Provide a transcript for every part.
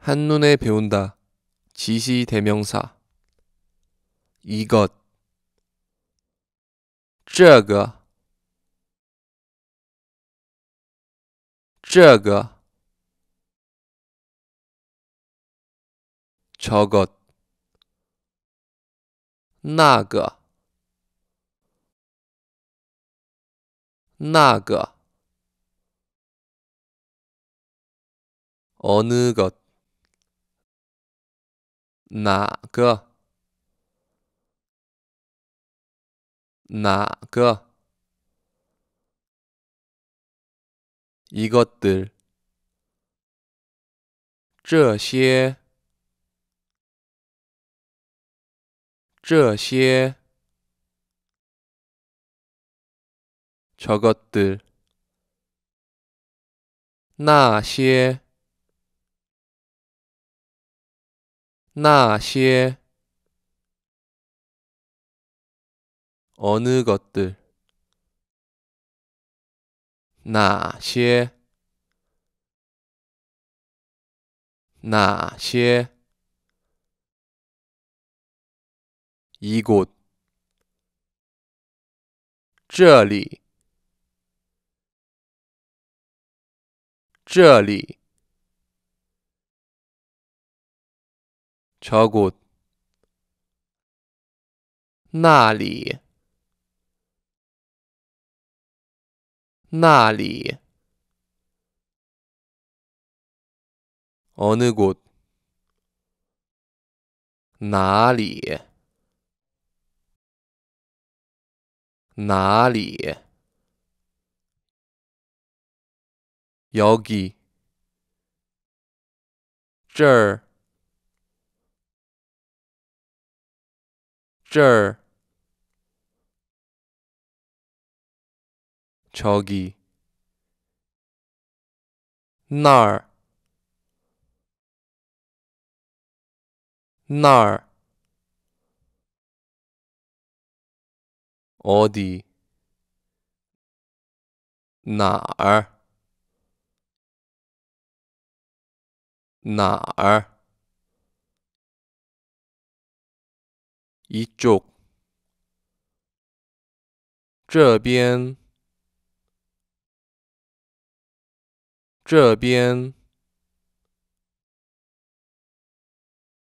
한눈에 배운다. 지시 대명사. 이것. 这个.这个. 저것. 那个.那个. 어느 것. 哪个？哪个？一个的。这些，这些，저것 들， 那些。那些 어느 것들 哪些哪些 이곳 这里这里 저곳 나리 나리 어느 곳 나리 나리 여기 저这儿超级那儿那儿 audi 哪儿哪儿一 쪽， 这边，这边，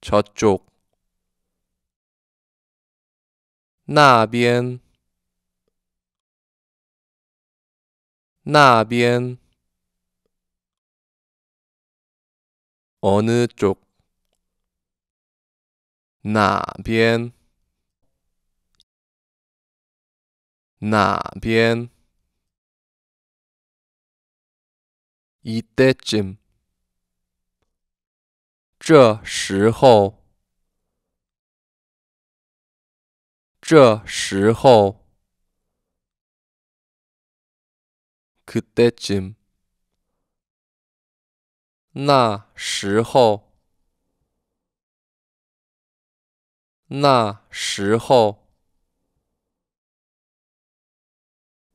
저 쪽， 那边，那边，어느 쪽。 哪边？哪边？이때 쯤， 这时候。这时候。그때 쯤， 那时候。那时候，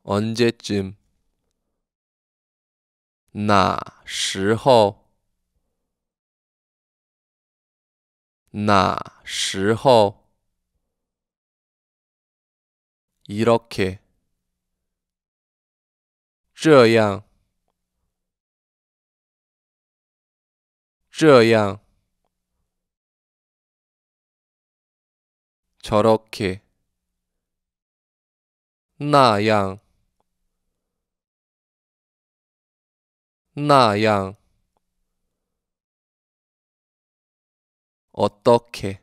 언제 쯤？ 那时候？那时候？이렇게这样，这样。 저렇게 나양 나양 어떻게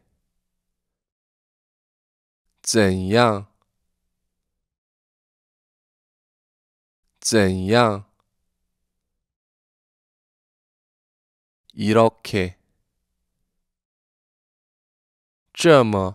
怎样怎样 이렇게 这么